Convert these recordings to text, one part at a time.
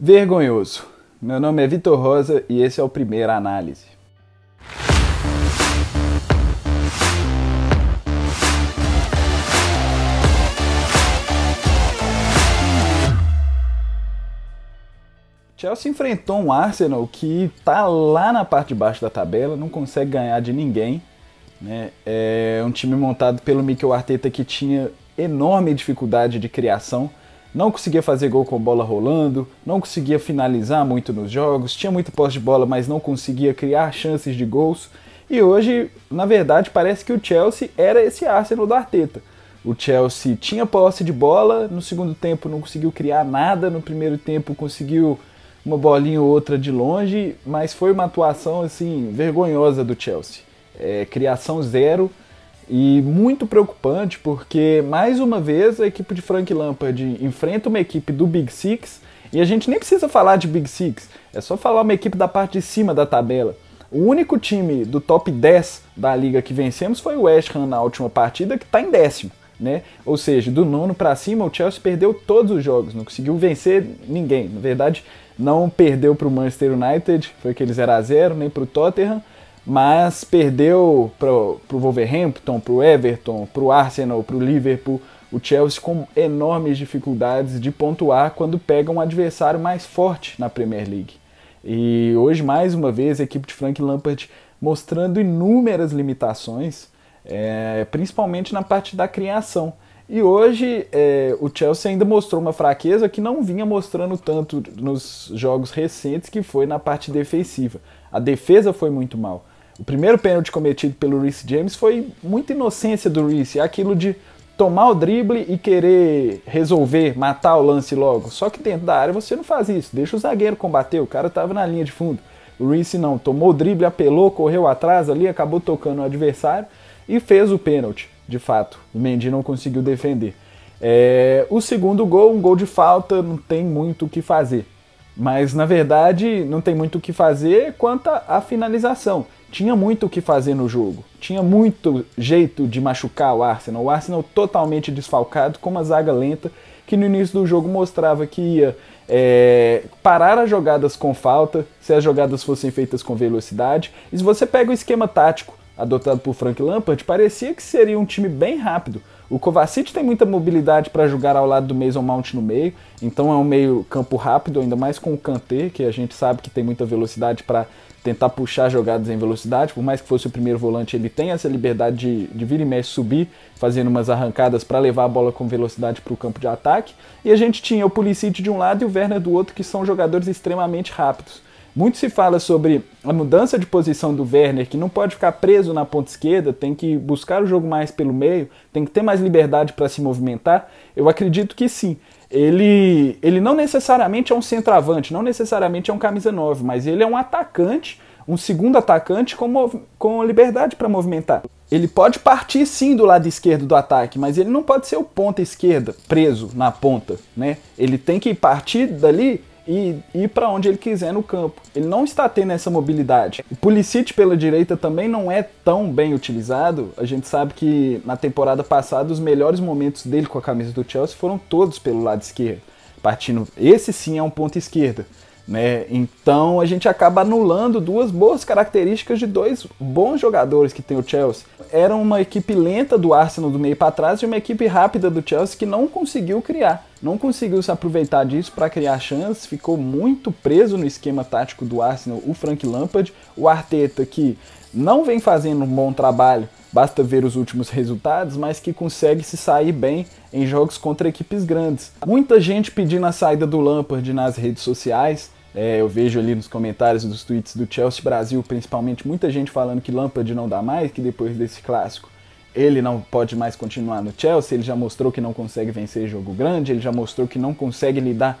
Vergonhoso. Meu nome é Vitor Rosa e esse é o Primeira Análise. Chelsea enfrentou um Arsenal que tá lá na parte de baixo da tabela, não consegue ganhar de ninguém. Né? É um time montado pelo Mikel Arteta que tinha enorme dificuldade de criação não conseguia fazer gol com bola rolando, não conseguia finalizar muito nos jogos, tinha muito posse de bola, mas não conseguia criar chances de gols. E hoje, na verdade, parece que o Chelsea era esse Arsenal do Arteta. O Chelsea tinha posse de bola, no segundo tempo não conseguiu criar nada, no primeiro tempo conseguiu uma bolinha ou outra de longe, mas foi uma atuação assim vergonhosa do Chelsea. É, criação zero, e muito preocupante porque, mais uma vez, a equipe de Frank Lampard enfrenta uma equipe do Big Six e a gente nem precisa falar de Big Six, é só falar uma equipe da parte de cima da tabela. O único time do top 10 da liga que vencemos foi o West Ham na última partida, que está em décimo. Né? Ou seja, do nono para cima, o Chelsea perdeu todos os jogos, não conseguiu vencer ninguém. Na verdade, não perdeu para o Manchester United, foi aquele 0 a 0 nem para o Tottenham, mas perdeu para o Wolverhampton, para o Everton, para o Arsenal, para o Liverpool, o Chelsea com enormes dificuldades de pontuar quando pega um adversário mais forte na Premier League. E hoje, mais uma vez, a equipe de Frank Lampard mostrando inúmeras limitações, é, principalmente na parte da criação. E hoje é, o Chelsea ainda mostrou uma fraqueza que não vinha mostrando tanto nos jogos recentes, que foi na parte defensiva. A defesa foi muito mal o primeiro pênalti cometido pelo Reece James foi muita inocência do Reece, é aquilo de tomar o drible e querer resolver, matar o lance logo. Só que dentro da área você não faz isso, deixa o zagueiro combater, o cara estava na linha de fundo. O Reece não, tomou o drible, apelou, correu atrás ali, acabou tocando o adversário e fez o pênalti, de fato. O Mendy não conseguiu defender. É, o segundo gol, um gol de falta, não tem muito o que fazer. Mas na verdade, não tem muito o que fazer quanto à finalização tinha muito o que fazer no jogo. Tinha muito jeito de machucar o Arsenal. O Arsenal totalmente desfalcado, com uma zaga lenta, que no início do jogo mostrava que ia é, parar as jogadas com falta, se as jogadas fossem feitas com velocidade. E se você pega o esquema tático adotado por Frank Lampard, parecia que seria um time bem rápido. O Kovacic tem muita mobilidade para jogar ao lado do Mason Mount no meio, então é um meio campo rápido, ainda mais com o Kanté, que a gente sabe que tem muita velocidade para tentar puxar jogadas em velocidade, por mais que fosse o primeiro volante, ele tem essa liberdade de, de vir e mexe, subir, fazendo umas arrancadas para levar a bola com velocidade para o campo de ataque. E a gente tinha o Pulisic de um lado e o Werner do outro, que são jogadores extremamente rápidos. Muito se fala sobre a mudança de posição do Werner, que não pode ficar preso na ponta esquerda, tem que buscar o jogo mais pelo meio, tem que ter mais liberdade para se movimentar. Eu acredito que sim. Ele, ele não necessariamente é um centroavante, não necessariamente é um camisa 9, mas ele é um atacante, um segundo atacante com, com liberdade para movimentar. Ele pode partir sim do lado esquerdo do ataque, mas ele não pode ser o ponta esquerda preso na ponta, né? Ele tem que partir dali e ir para onde ele quiser no campo. Ele não está tendo essa mobilidade. O Pulisic pela direita também não é tão bem utilizado. A gente sabe que na temporada passada os melhores momentos dele com a camisa do Chelsea foram todos pelo lado esquerdo. Partindo, esse sim é um ponto esquerda. Né? Então a gente acaba anulando duas boas características de dois bons jogadores que tem o Chelsea. Era uma equipe lenta do Arsenal do meio para trás e uma equipe rápida do Chelsea que não conseguiu criar não conseguiu se aproveitar disso para criar chances, ficou muito preso no esquema tático do Arsenal, o Frank Lampard, o Arteta que não vem fazendo um bom trabalho, basta ver os últimos resultados, mas que consegue se sair bem em jogos contra equipes grandes. Muita gente pedindo a saída do Lampard nas redes sociais, é, eu vejo ali nos comentários dos tweets do Chelsea Brasil, principalmente, muita gente falando que Lampard não dá mais, que depois desse clássico ele não pode mais continuar no Chelsea, ele já mostrou que não consegue vencer jogo grande, ele já mostrou que não consegue lidar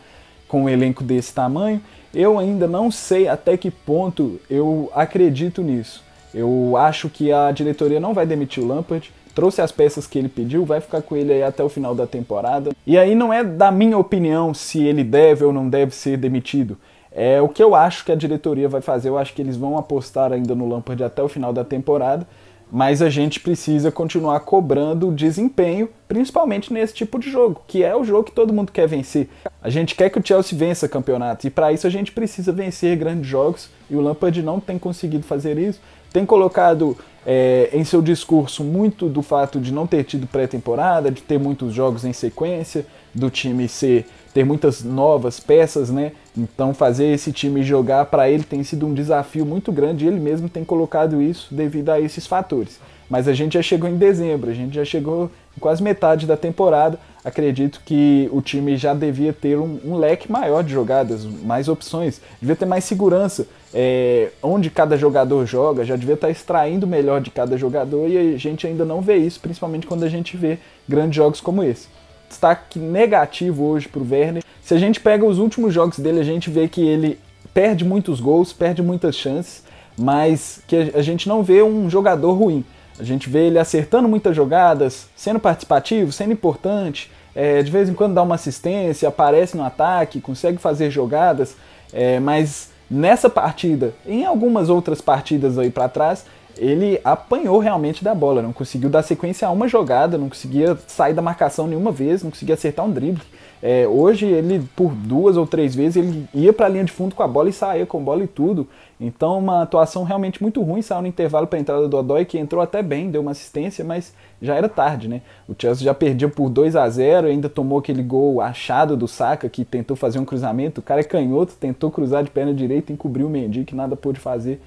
com um elenco desse tamanho. Eu ainda não sei até que ponto eu acredito nisso. Eu acho que a diretoria não vai demitir o Lampard, trouxe as peças que ele pediu, vai ficar com ele aí até o final da temporada. E aí não é da minha opinião se ele deve ou não deve ser demitido. É o que eu acho que a diretoria vai fazer. Eu acho que eles vão apostar ainda no Lampard até o final da temporada mas a gente precisa continuar cobrando o desempenho, principalmente nesse tipo de jogo, que é o jogo que todo mundo quer vencer. A gente quer que o Chelsea vença campeonato e para isso a gente precisa vencer grandes jogos e o Lampard não tem conseguido fazer isso. Tem colocado é, em seu discurso muito do fato de não ter tido pré-temporada, de ter muitos jogos em sequência, do time ser ter muitas novas peças, né? Então fazer esse time jogar para ele tem sido um desafio muito grande. Ele mesmo tem colocado isso devido a esses fatores. Mas a gente já chegou em dezembro, a gente já chegou em quase metade da temporada. Acredito que o time já devia ter um, um leque maior de jogadas, mais opções, devia ter mais segurança é, onde cada jogador joga, já devia estar extraindo melhor de cada jogador e a gente ainda não vê isso, principalmente quando a gente vê grandes jogos como esse destaque negativo hoje para o Werner. Se a gente pega os últimos jogos dele, a gente vê que ele perde muitos gols, perde muitas chances, mas que a gente não vê um jogador ruim. A gente vê ele acertando muitas jogadas, sendo participativo, sendo importante, é, de vez em quando dá uma assistência, aparece no ataque, consegue fazer jogadas, é, mas nessa partida, em algumas outras partidas aí para trás, ele apanhou realmente da bola, não conseguiu dar sequência a uma jogada, não conseguia sair da marcação nenhuma vez, não conseguia acertar um drible. É, hoje ele, por duas ou três vezes, ele ia para a linha de fundo com a bola e saía com a bola e tudo. Então, uma atuação realmente muito ruim. Saiu no intervalo para a entrada do Odói, que entrou até bem, deu uma assistência, mas já era tarde, né? O Chelsea já perdia por 2 a 0 ainda tomou aquele gol achado do Saka, que tentou fazer um cruzamento. O cara é canhoto, tentou cruzar de perna direita, encobriu o Mendy, que nada pôde fazer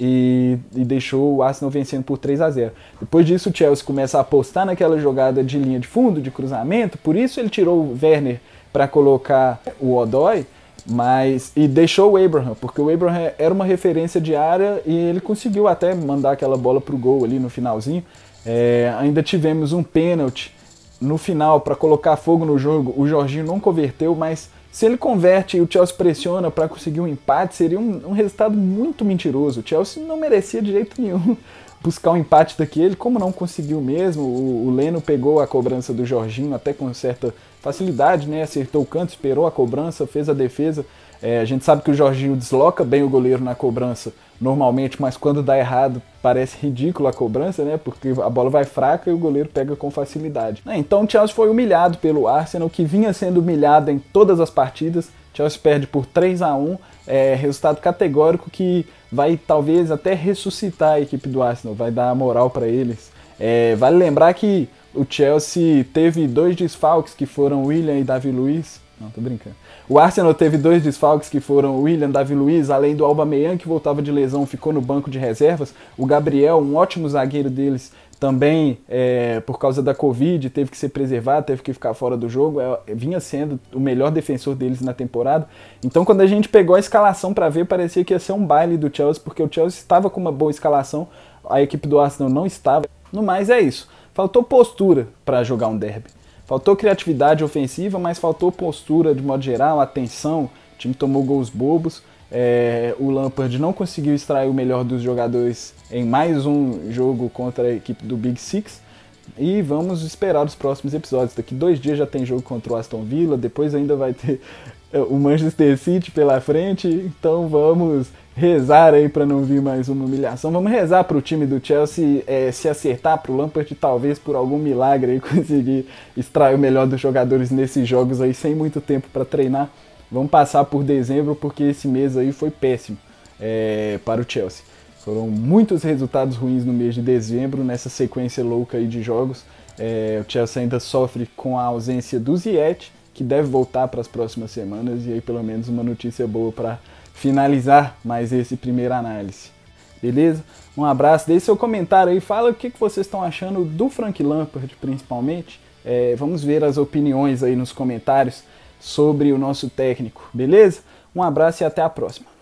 e, e, deixou o Arsenal vencendo por 3 a 0. Depois disso, o Chelsea começa a apostar naquela jogada de linha de fundo, de cruzamento, por isso ele tirou o Werner para colocar o Odoi, mas e deixou o Abraham, porque o Abraham era uma referência de área e ele conseguiu até mandar aquela bola para o gol ali no finalzinho. É, ainda tivemos um pênalti no final para colocar fogo no jogo, o Jorginho não converteu, mas se ele converte e o Chelsea pressiona para conseguir um empate, seria um, um, resultado muito mentiroso. O Chelsea não merecia de jeito nenhum buscar um empate daquele, como não conseguiu mesmo, o, o Leno pegou a cobrança do Jorginho até com certa facilidade, né? Acertou o canto, esperou a cobrança, fez a defesa. É, a gente sabe que o Jorginho desloca bem o goleiro na cobrança normalmente, mas quando dá errado parece ridícula a cobrança, né? Porque a bola vai fraca e o goleiro pega com facilidade. É, então o Chelsea foi humilhado pelo Arsenal, que vinha sendo humilhado em todas as partidas. Chelsea perde por 3 a 1 é, resultado categórico que vai talvez até ressuscitar a equipe do Arsenal, vai dar moral para eles. É, vale lembrar que o Chelsea teve dois desfalques que foram William e Davi Luiz não, tô brincando. O Arsenal teve dois desfalques que foram o William Davi Luiz, além do Alba Meian que voltava de lesão, ficou no banco de reservas. O Gabriel, um ótimo zagueiro deles, também é, por causa da Covid, teve que ser preservado, teve que ficar fora do jogo. É, é vinha sendo o melhor defensor deles na temporada. Então, quando a gente pegou a escalação para ver, parecia que ia ser um baile do Chelsea, porque o Chelsea estava com uma boa escalação, a equipe do Arsenal não estava. No mais, é isso. Faltou postura para jogar um derby. Faltou criatividade ofensiva, mas faltou postura de modo geral, atenção. O time tomou gols bobos. É, o Lampard não conseguiu extrair o melhor dos jogadores em mais um jogo contra a equipe do Big Six. E vamos esperar os próximos episódios. Daqui dois dias já tem jogo contra o Aston Villa, depois ainda vai ter é, o Manchester City pela frente, então vamos rezar aí para não vir mais uma humilhação. Vamos rezar para o time do Chelsea é, se acertar, para o Lampard talvez por algum milagre aí conseguir extrair o melhor dos jogadores nesses jogos aí sem muito tempo para treinar. Vamos passar por dezembro porque esse mês aí foi péssimo é, para o Chelsea. Foram muitos resultados ruins no mês de dezembro nessa sequência louca aí de jogos. É, o Chelsea ainda sofre com a ausência do Ziyech que deve voltar para as próximas semanas e aí pelo menos uma notícia boa para finalizar mais esse primeiro análise. Beleza? Um abraço, deixe seu comentário aí, fala o que, que vocês estão achando do Frank Lampard principalmente. É, vamos ver as opiniões aí nos comentários sobre o nosso técnico, beleza? Um abraço e até a próxima.